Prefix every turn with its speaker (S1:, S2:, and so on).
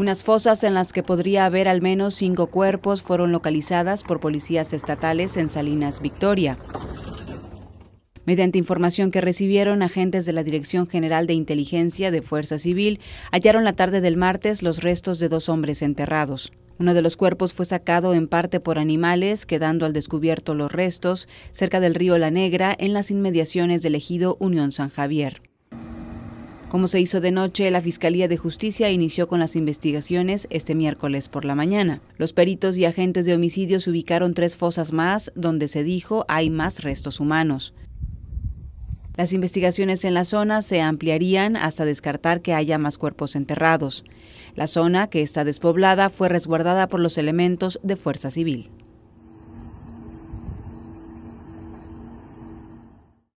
S1: Unas fosas en las que podría haber al menos cinco cuerpos fueron localizadas por policías estatales en Salinas, Victoria. Mediante información que recibieron agentes de la Dirección General de Inteligencia de Fuerza Civil, hallaron la tarde del martes los restos de dos hombres enterrados. Uno de los cuerpos fue sacado en parte por animales, quedando al descubierto los restos cerca del río La Negra en las inmediaciones del ejido Unión San Javier. Como se hizo de noche, la Fiscalía de Justicia inició con las investigaciones este miércoles por la mañana. Los peritos y agentes de homicidios ubicaron tres fosas más donde se dijo hay más restos humanos. Las investigaciones en la zona se ampliarían hasta descartar que haya más cuerpos enterrados. La zona, que está despoblada, fue resguardada por los elementos de Fuerza Civil.